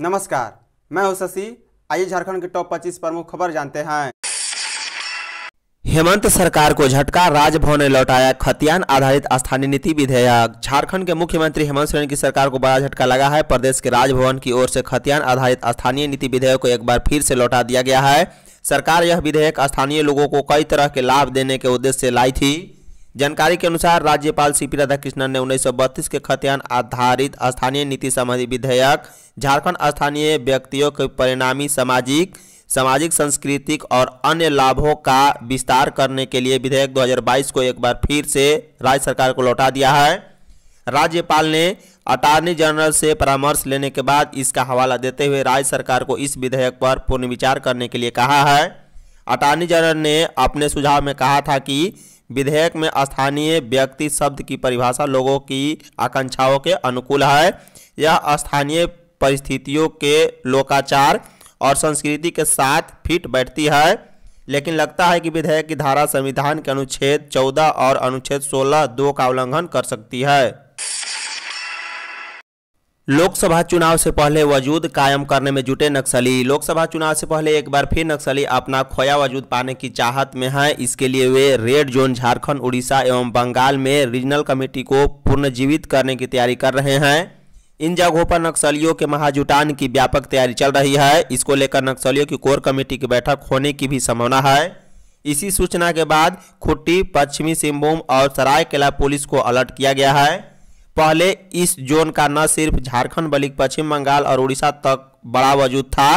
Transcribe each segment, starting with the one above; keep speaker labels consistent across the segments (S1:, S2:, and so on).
S1: नमस्कार मैं हूं शशि आइए झारखंड के टॉप 25 प्रमुख खबर जानते हैं हेमंत सरकार को झटका राजभवन ने लौटाया खतियान आधारित स्थानीय नीति विधेयक झारखंड के मुख्यमंत्री हेमंत सोरेन की सरकार को बड़ा झटका लगा है प्रदेश के राजभवन की ओर से खतियान आधारित स्थानीय नीति विधेयक को एक बार फिर से लौटा दिया गया है सरकार यह विधेयक स्थानीय लोगों को कई तरह के लाभ देने के उद्देश्य से लाई थी जानकारी के अनुसार राज्यपाल सी पी राधाकृष्णन ने उन्नीस के खतियान आधारित स्थानीय नीति संबंधी विधेयक झारखंड स्थानीय व्यक्तियों के परिणामी सामाजिक सामाजिक सांस्कृतिक और अन्य लाभों का विस्तार करने के लिए विधेयक 2022 को एक बार फिर से राज्य सरकार को लौटा दिया है राज्यपाल ने अटार्नी जनरल से परामर्श लेने के बाद इसका हवाला देते हुए राज्य सरकार को इस विधेयक पर पुनर्विचार करने के लिए कहा है अटार्नी जनरल ने अपने सुझाव में कहा था कि विधेयक में स्थानीय व्यक्ति शब्द की परिभाषा लोगों की आकांक्षाओं के अनुकूल है यह स्थानीय परिस्थितियों के लोकाचार और संस्कृति के साथ फिट बैठती है लेकिन लगता है कि विधेयक की धारा संविधान के अनुच्छेद 14 और अनुच्छेद 16 दो का उल्लंघन कर सकती है लोकसभा चुनाव से पहले वजूद कायम करने में जुटे नक्सली लोकसभा चुनाव से पहले एक बार फिर नक्सली अपना खोया वजूद पाने की चाहत में हैं इसके लिए वे रेड जोन झारखंड उड़ीसा एवं बंगाल में रीजनल कमेटी को पुनर्जीवित करने की तैयारी कर रहे हैं इन जगहों पर नक्सलियों के महाजुटान की व्यापक तैयारी चल रही है इसको लेकर नक्सलियों की कोर कमेटी की बैठक होने की भी संभावना है इसी सूचना के बाद खुट्टी पश्चिमी सिंहभूम और सरायकेला पुलिस को अलर्ट किया गया है पहले इस जोन का न सिर्फ झारखंड बल्कि पश्चिम बंगाल और उड़ीसा तक बड़ा वजूद था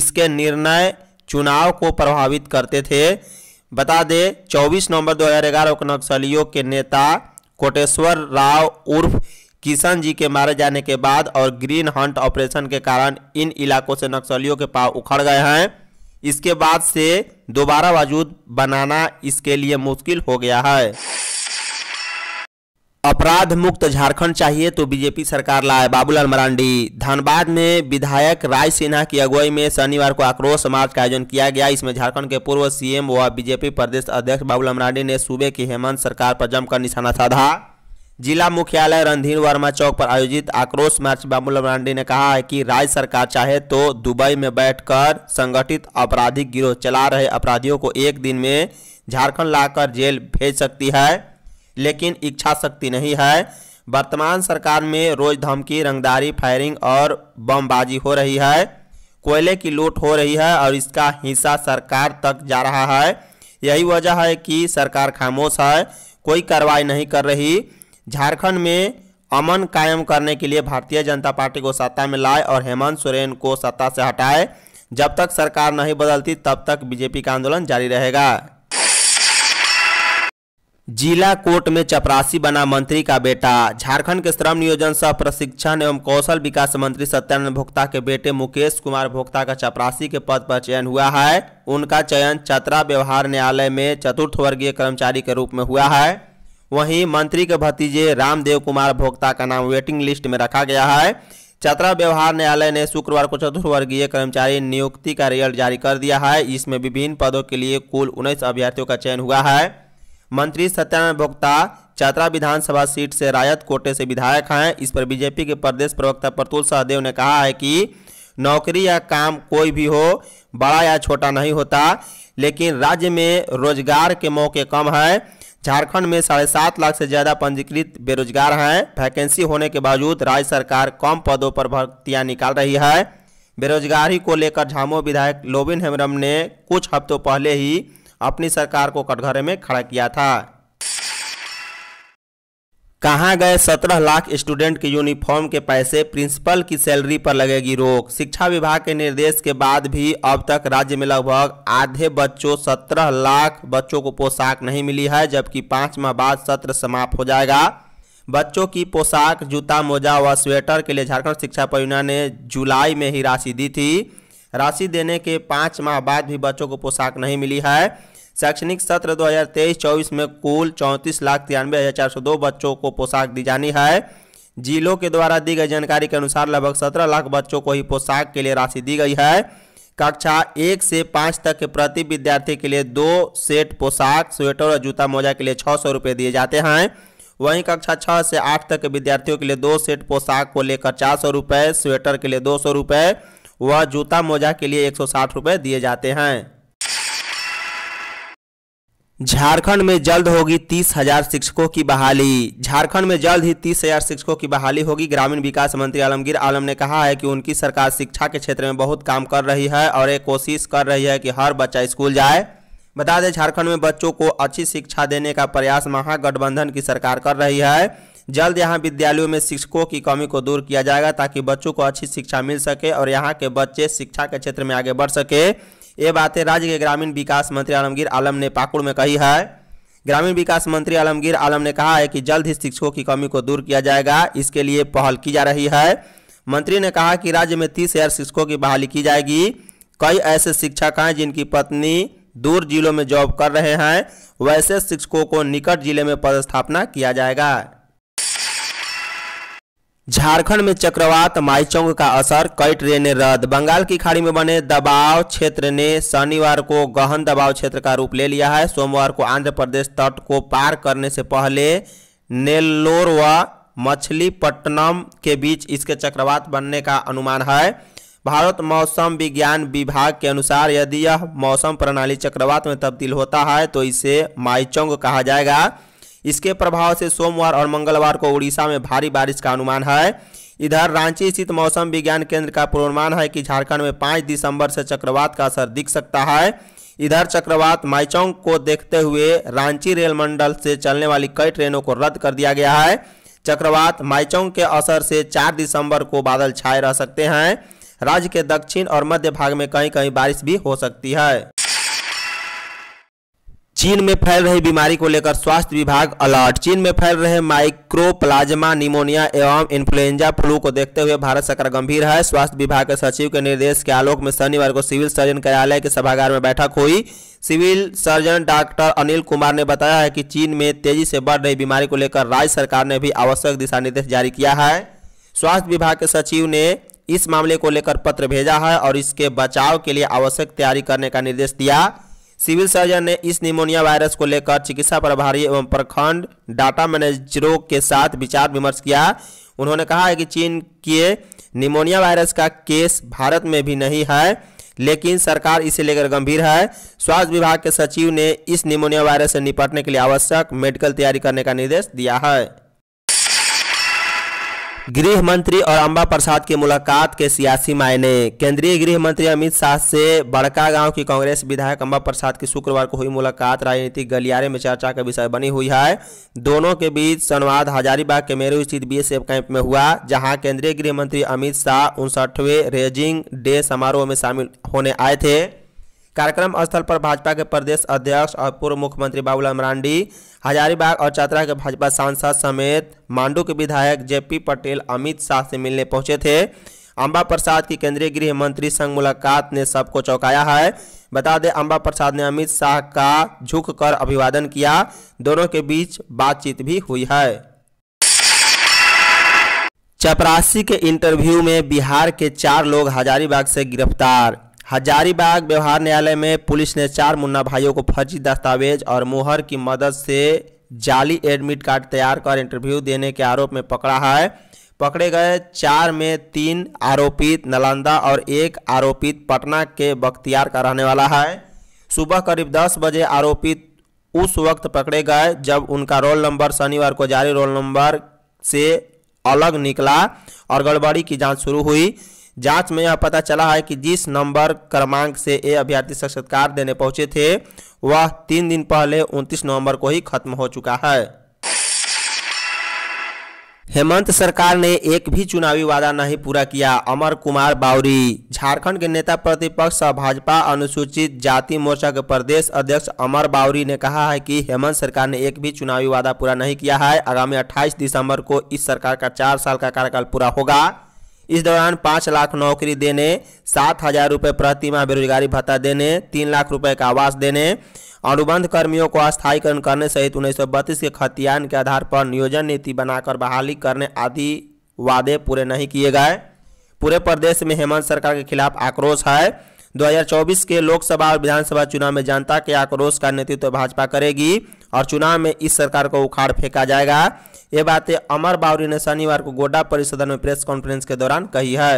S1: इसके निर्णय चुनाव को प्रभावित करते थे बता दें 24 नवंबर 2011 को नक्सलियों के नेता कोटेश्वर राव उर्फ किशन जी के मारे जाने के बाद और ग्रीन हंट ऑपरेशन के कारण इन इलाकों से नक्सलियों के पाव उखड़ गए हैं इसके बाद से दोबारा वजूद बनाना इसके लिए मुश्किल हो गया है अपराध मुक्त झारखंड चाहिए तो बीजेपी सरकार लाए बाबूलाल मरांडी धनबाद में विधायक राय सिन्हा की अगुवाई में शनिवार को आक्रोश मार्च का आयोजन किया गया इसमें झारखंड के पूर्व सीएम व बीजेपी प्रदेश अध्यक्ष बाबूलाल मरांडी ने सूबे की हेमंत सरकार पर जमकर निशाना साधा जिला मुख्यालय रणधीर वर्मा चौक पर आयोजित आक्रोश मार्च बाबूलाल मरांडी ने कहा है कि राज्य सरकार चाहे तो दुबई में बैठकर संगठित आपराधिक गिरोह चला रहे अपराधियों को एक दिन में झारखंड लाकर जेल भेज सकती है लेकिन इच्छा शक्ति नहीं है वर्तमान सरकार में रोज धमकी रंगदारी फायरिंग और बमबाजी हो रही है कोयले की लूट हो रही है और इसका हिस्सा सरकार तक जा रहा है यही वजह है कि सरकार खामोश है कोई कार्रवाई नहीं कर रही झारखंड में अमन कायम करने के लिए भारतीय जनता पार्टी को सत्ता में लाए और हेमंत सोरेन को सत्ता से हटाए जब तक सरकार नहीं बदलती तब तक बीजेपी का आंदोलन जारी रहेगा जिला कोर्ट में चपरासी बना मंत्री का बेटा झारखंड के श्रम नियोजन सह प्रशिक्षण एवं कौशल विकास मंत्री सत्यानंद भोक्ता के बेटे मुकेश कुमार भोक्ता का चपरासी के पद पर चयन हुआ है उनका चयन चतरा व्यवहार न्यायालय में चतुर्थ वर्गीय कर्मचारी के रूप में हुआ है वहीं मंत्री के भतीजे रामदेव कुमार भोक्ता का नाम वेटिंग लिस्ट में रखा गया है चतरा व्यवहार न्यायालय ने शुक्रवार को चतुर्थवर्गीय कर्मचारी नियुक्ति का रिजल्ट जारी कर दिया है इसमें विभिन्न पदों के लिए कुल उन्नीस अभ्यर्थियों का चयन हुआ है मंत्री सत्यानंद भोक्ता चतरा विधानसभा सीट से रायत कोटे से विधायक हैं इस पर बीजेपी के प्रदेश प्रवक्ता प्रतुल सहदेव ने कहा है कि नौकरी या काम कोई भी हो बड़ा या छोटा नहीं होता लेकिन राज्य में रोजगार के मौके कम हैं झारखंड में साढ़े सात लाख से ज़्यादा पंजीकृत बेरोजगार हैं वैकेंसी होने के बावजूद राज्य सरकार कम पदों पर भर्तियां निकाल रही है बेरोजगारी को लेकर झामो विधायक लोबिन हेमरम ने कुछ हफ्तों पहले ही अपनी सरकार को कटघरे में खड़ा किया था कहाँ गए सत्रह लाख स्टूडेंट के यूनिफॉर्म के पैसे प्रिंसिपल की सैलरी पर लगेगी रोक शिक्षा विभाग के निर्देश के बाद भी अब तक राज्य में लगभग आधे बच्चों सत्रह लाख बच्चों को पोशाक नहीं मिली है जबकि पाँच माह बाद सत्र समाप्त हो जाएगा बच्चों की पोशाक जूता मोजा व स्वेटर के लिए झारखंड शिक्षा परियोजना ने जुलाई में ही राशि दी थी राशि देने के पाँच माह बाद भी बच्चों को पोशाक नहीं मिली है शैक्षणिक सत्र 2023-24 में कुल चौंतीस लाख तिरानवे हज़ार चार सौ दो बच्चों को पोशाक दी जानी है जिलों के द्वारा दी गई जानकारी के अनुसार लगभग सत्रह लाख बच्चों को ही पोशाक के लिए राशि दी गई है कक्षा एक से पाँच तक के प्रति विद्यार्थी के लिए दो सेट पोशाक स्वेटर और जूता मोजा के लिए छः सौ रुपये दिए जाते हैं वहीं कक्षा छः से आठ तक के विद्यार्थियों के लिए दो सेट पोशाक को लेकर चार सौ रुपये स्वेटर के लिए दो सौ रुपये व जूता मोजा के लिए एक सौ साठ रुपये दिए जाते हैं झारखंड में जल्द होगी तीस हजार शिक्षकों की बहाली झारखंड में जल्द ही तीस हजार शिक्षकों की बहाली होगी ग्रामीण विकास मंत्री आलमगीर आलम ने कहा है कि उनकी सरकार शिक्षा के क्षेत्र में बहुत काम कर रही है और एक कोशिश कर रही है कि हर बच्चा स्कूल जाए बता दें झारखंड में बच्चों को अच्छी शिक्षा देने का प्रयास महागठबंधन की सरकार कर रही है जल्द यहाँ विद्यालयों में शिक्षकों की कमी को दूर किया जाएगा ताकि बच्चों को अच्छी शिक्षा मिल सके और यहाँ के बच्चे शिक्षा के क्षेत्र में आगे बढ़ सके ये बातें राज्य के ग्रामीण विकास मंत्री आलमगीर आलम ने पाकुड़ में कही है ग्रामीण विकास मंत्री आलमगीर आलम ने कहा है कि जल्द ही शिक्षकों की कमी को दूर किया जाएगा इसके लिए पहल की जा रही है मंत्री ने कहा कि राज्य में तीस हज़ार शिक्षकों की बहाली की जाएगी कई ऐसे शिक्षक हैं जिनकी पत्नी दूर जिलों में जॉब कर रहे हैं वैसे शिक्षकों को निकट जिले में पदस्थापना किया जाएगा झारखंड में चक्रवात माइचोंग का असर कई ट्रेनें रद्द बंगाल की खाड़ी में बने दबाव क्षेत्र ने शनिवार को गहन दबाव क्षेत्र का रूप ले लिया है सोमवार को आंध्र प्रदेश तट को पार करने से पहले नेल्लोर व मछलीपट्टनम के बीच इसके चक्रवात बनने का अनुमान है भारत मौसम विज्ञान विभाग के अनुसार यदि यह मौसम प्रणाली चक्रवात में तब्दील होता है तो इसे माइचोंग कहा जाएगा इसके प्रभाव से सोमवार और मंगलवार को उड़ीसा में भारी बारिश का अनुमान है इधर रांची स्थित मौसम विज्ञान केंद्र का पूर्वानुमान है कि झारखंड में पाँच दिसंबर से चक्रवात का असर दिख सकता है इधर चक्रवात माइचोंग को देखते हुए रांची रेल मंडल से चलने वाली कई ट्रेनों को रद्द कर दिया गया है चक्रवात माइचोंग के असर से 4 दिसंबर को बादल छाए रह सकते हैं राज्य के दक्षिण और मध्य भाग में कहीं कहीं बारिश भी हो सकती है चीन में फैल रही बीमारी को लेकर स्वास्थ्य विभाग अलर्ट चीन में फैल रहे माइक्रो प्लाज्मा निमोनिया एवं इन्फ्लुएंजा फ्लू को देखते हुए भारत सरकार गंभीर है स्वास्थ्य विभाग के सचिव के निर्देश के आलोक में शनिवार को सिविल सर्जन कार्यालय के सभागार में बैठक हुई civil surgeon doctor Anil Kumar ने बताया है कि चीन में तेजी से बढ़ रही बीमारी को लेकर राज्य सरकार ने भी आवश्यक दिशा निर्देश जारी किया है स्वास्थ्य विभाग के सचिव ने इस मामले को लेकर पत्र भेजा है और इसके बचाव के लिए आवश्यक तैयारी करने का निर्देश दिया सिविल सर्जन ने इस निमोनिया वायरस को लेकर चिकित्सा प्रभारी एवं प्रखंड डाटा मैनेजरों के साथ विचार विमर्श किया उन्होंने कहा है कि चीन के निमोनिया वायरस का केस भारत में भी नहीं है लेकिन सरकार इसे लेकर गंभीर है स्वास्थ्य विभाग के सचिव ने इस निमोनिया वायरस से निपटने के लिए आवश्यक मेडिकल तैयारी करने का निर्देश दिया है गृह मंत्री और अंबा प्रसाद की मुलाकात के सियासी मायने केंद्रीय गृह मंत्री अमित शाह से बड़का गांव की कांग्रेस विधायक अंबा प्रसाद की शुक्रवार को हुई मुलाकात राजनीतिक गलियारे में चर्चा का विषय बनी हुई है दोनों के बीच संवाद हजारीबाग के मेरू स्थित बी कैंप में हुआ जहाँ केंद्रीय गृह मंत्री अमित शाह उनसठवें रेजिंग डे समारोह में शामिल होने आए थे कार्यक्रम स्थल पर भाजपा के प्रदेश अध्यक्ष और पूर्व मुख्यमंत्री बाबूलाल मरांडी हजारीबाग और चतरा के भाजपा सांसद समेत मांडू के विधायक जेपी पटेल अमित शाह से मिलने पहुंचे थे अम्बा प्रसाद की केंद्रीय गृह मंत्री संग मुलाकात ने सबको चौंकाया है बता दें अम्बा प्रसाद ने अमित शाह का झुक कर अभिवादन किया दोनों के बीच बातचीत भी हुई है चपरासी के इंटरव्यू में बिहार के चार लोग हजारीबाग से गिरफ्तार हजारीबाग व्यवहार न्यायालय में पुलिस ने चार मुन्ना भाइयों को फर्जी दस्तावेज और मुहर की मदद से जाली एडमिट कार्ड तैयार कर इंटरव्यू देने के आरोप में पकड़ा है पकड़े गए चार में तीन आरोपित नालंदा और एक आरोपित पटना के बख्तियार का रहने वाला है सुबह करीब 10 बजे आरोपित उस वक्त पकड़े गए जब उनका रोल नंबर शनिवार को जारी रोल नंबर से अलग निकला और गड़बड़ी की जांच शुरू हुई जांच में यह पता चला है कि जिस नंबर क्रमांक से ये अभ्यर्थी साक्षात्कार देने पहुंचे थे वह तीन दिन पहले 29 नवंबर को ही खत्म हो चुका है हेमंत सरकार ने एक भी चुनावी वादा नहीं पूरा किया अमर कुमार बावरी झारखंड के नेता प्रतिपक्ष और भाजपा अनुसूचित जाति मोर्चा के प्रदेश अध्यक्ष अमर बावरी ने कहा है कि हेमंत सरकार ने एक भी चुनावी वादा पूरा नहीं किया है आगामी 28 दिसंबर को इस सरकार का चार साल का कार्यकाल पूरा होगा इस दौरान पाँच लाख नौकरी देने सात हजार रुपये प्रतिमा बेरोजगारी भत्ता देने तीन लाख रुपये का आवास देने अनुबंध कर्मियों को अस्थायीकरण करने सहित उन्नीस के खतियान के आधार पर नियोजन नीति बनाकर बहाली करने आदि वादे पूरे नहीं किए गए पूरे प्रदेश में हेमंत सरकार के खिलाफ आक्रोश है 2024 के लोकसभा और विधानसभा चुनाव में जनता के आक्रोश का नेतृत्व तो भाजपा करेगी और चुनाव में इस सरकार को उखाड़ फेंका जाएगा ये बातें अमर बावरी ने शनिवार को गोड्डा परिसदन में प्रेस कॉन्फ्रेंस के दौरान कही है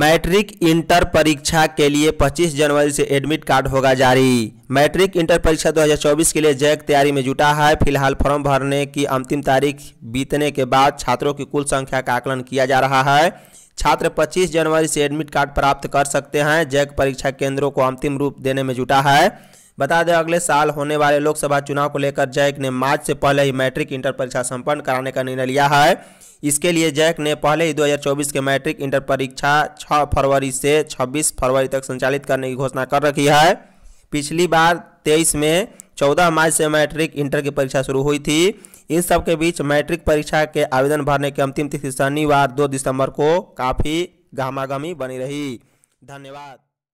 S1: मैट्रिक इंटर परीक्षा के लिए 25 जनवरी से एडमिट कार्ड होगा जारी मैट्रिक इंटर परीक्षा 2024 के लिए जैक तैयारी में जुटा है फिलहाल फॉर्म भरने की अंतिम तारीख बीतने के बाद छात्रों की कुल संख्या का आकलन किया जा रहा है छात्र 25 जनवरी से एडमिट कार्ड प्राप्त कर सकते हैं जैक परीक्षा केंद्रों को अंतिम रूप देने में जुटा है बता दें अगले साल होने वाले लोकसभा चुनाव को लेकर जैक ने मार्च से पहले ही मैट्रिक इंटर परीक्षा संपन्न कराने का निर्णय लिया है इसके लिए जैक ने पहले ही 2024 के मैट्रिक इंटर परीक्षा 6 फरवरी से 26 फरवरी तक संचालित करने की घोषणा कर रखी है पिछली बार 23 में 14 मार्च से मैट्रिक इंटर की परीक्षा शुरू हुई थी इन सब के बीच मैट्रिक परीक्षा के आवेदन भरने की अंतिम तिथि शनिवार 2 दिसंबर को काफ़ी गहमागहमी बनी रही धन्यवाद